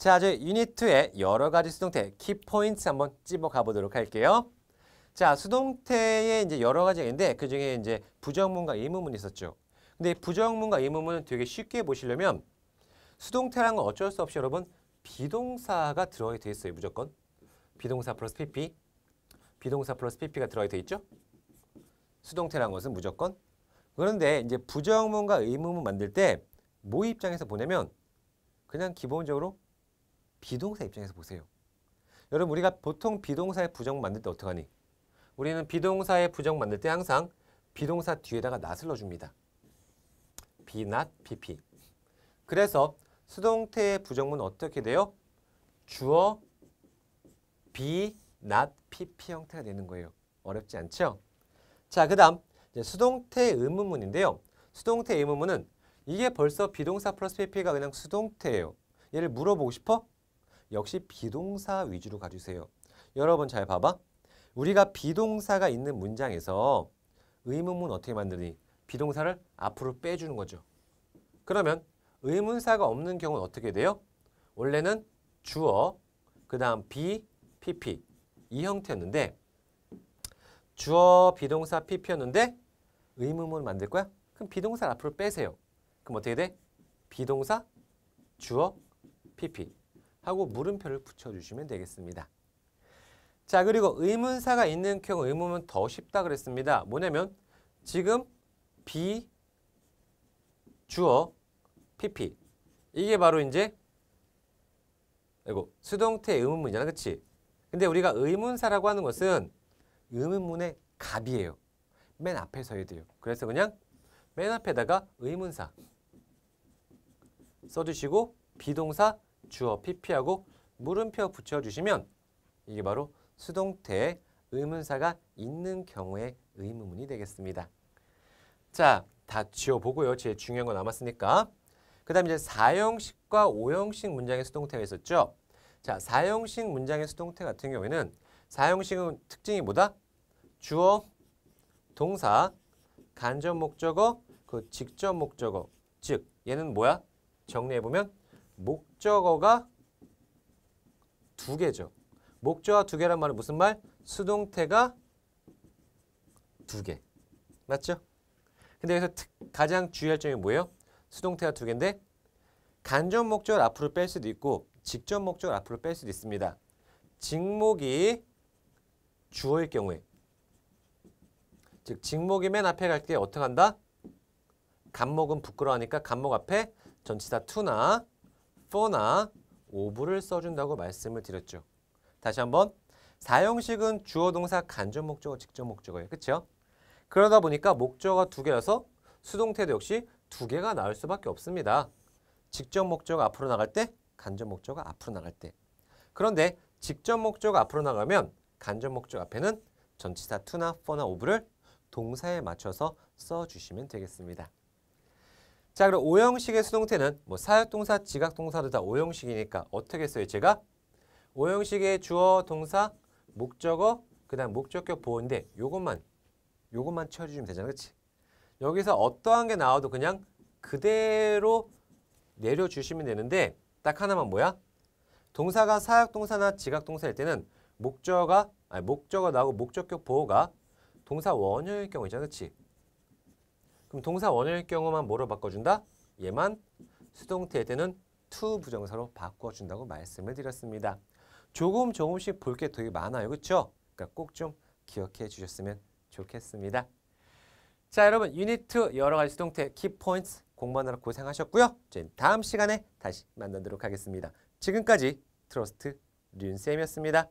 자, 이제 유닛 2의 여러 가지 수동태 키포인트 한번 찝어 가보도록 할게요. 자, 수동태에 이제 여러 가지가 있는데 그 중에 이제 부정문과 의문문이 있었죠. 근데 부정문과 의문문은 되게 쉽게 보시려면 수동태란 건 어쩔 수 없이 여러분 비동사가 들어가게 돼 있어요, 무조건. 비동사 플러스 PP. 비동사 플러스 PP가 들어가게 돼 있죠? 수동태란 것은 무조건. 그런데 이제 부정문과 의문문 만들 때뭐 입장에서 보냐면 그냥 기본적으로 비동사 입장에서 보세요. 여러분 우리가 보통 비동사의 부정 만들 때 어떡하니? 우리는 비동사의 부정 만들 때 항상 비동사 뒤에다가 낫을 넣어줍니다. be not, pp. 그래서 수동태의 부정문 어떻게 돼요? 주어 be not, pp 형태가 되는 거예요. 어렵지 않죠? 자, 그 다음 수동태 의문문인데요. 수동태 의문문은 이게 벌써 비동사 플러스 pp가 그냥 수동태예요. 얘를 물어보고 싶어? 역시 비동사 위주로 가주세요. 여러분 잘 봐봐. 우리가 비동사가 있는 문장에서 의문문 어떻게 만드니? 비동사를 앞으로 빼주는 거죠. 그러면 의문사가 없는 경우는 어떻게 돼요? 원래는 주어, 그 다음 비, pp 이 형태였는데 주어, 비동사, pp였는데 의문문 만들 거야? 그럼 비동사를 앞으로 빼세요. 그럼 어떻게 돼? 비동사, 주어, pp 하고 물음표를 붙여주시면 되겠습니다. 자 그리고 의문사가 있는 경우 의문은 더 쉽다 그랬습니다. 뭐냐면 지금 비 주어 PP 이게 바로 이제 이고 수동태 의문문이잖아 그치? 근데 우리가 의문사라고 하는 것은 의문문의 갑이에요. 맨 앞에 서야 돼요. 그래서 그냥 맨 앞에다가 의문사 써주시고 비동사 주어 pp하고 물음표 붙여주시면 이게 바로 수동태에 의문사가 있는 경우의 의문문이 되겠습니다. 자, 다 지워보고요. 제일 중요한 거 남았으니까. 그 다음 이제 사형식과 오형식 문장의 수동태가 있었죠. 자, 사형식 문장의 수동태 같은 경우에는 사형식은 특징이 뭐다? 주어, 동사, 간접 목적어, 그 직접 목적어. 즉, 얘는 뭐야? 정리해보면 목적어가 두 개죠. 목적어 두 개란 말은 무슨 말? 수동태가 두 개. 맞죠? 근데 여기서 가장 주의할 점이 뭐예요? 수동태가 두 개인데 간접 목적을 앞으로 뺄 수도 있고 직접 목적을 앞으로 뺄 수도 있습니다. 직목이 주어일 경우에 즉 직목이 맨 앞에 갈 때 어떻게 한다? 간목은 부끄러워하니까 간목 앞에 전치사 to나 for나 오브를 써준다고 말씀을 드렸죠. 다시 한번 사형식은 주어 동사 간접 목적어 직접 목적어예요. 그렇죠? 그러다 보니까 목적어 가두 개여서 수동태도 역시 두 개가 나올 수밖에 없습니다. 직접 목적어 앞으로 나갈 때 간접 목적어 앞으로 나갈 때 그런데 직접 목적어 앞으로 나가면 간접 목적 앞에는 전치사 투나 포나 오브를 동사에 맞춰서 써주시면 되겠습니다. 자 그럼 오형식의 수동태는 뭐 사역동사, 지각동사도 다 오형식이니까 어떻게 써요 제가? 오형식의 주어, 동사, 목적어, 그 다음 목적격 보호인데 요것만 요것만 처리해주면 되잖아 그치? 여기서 어떠한 게 나와도 그냥 그대로 내려주시면 되는데 딱 하나만 뭐야? 동사가 사역동사나 지각동사일 때는 목적어가 아니 목적어 나오고 목적격 보호가 동사 원형일 경우 있잖아 그치? 그럼 동사 원일 형 경우만 뭐로 바꿔준다? 얘만 수동태일 때는 to 부정사로 바꿔준다고 말씀을 드렸습니다. 조금 조금씩 볼 게 되게 많아요. 그렇죠? 그러니까 꼭 좀 기억해 주셨으면 좋겠습니다. 자 여러분 유니 여러 가지 수동태 키포인트 공부하느라 고생하셨고요. 저희는 다음 시간에 다시 만나도록 하겠습니다. 지금까지 트러스트 륜쌤이었습니다.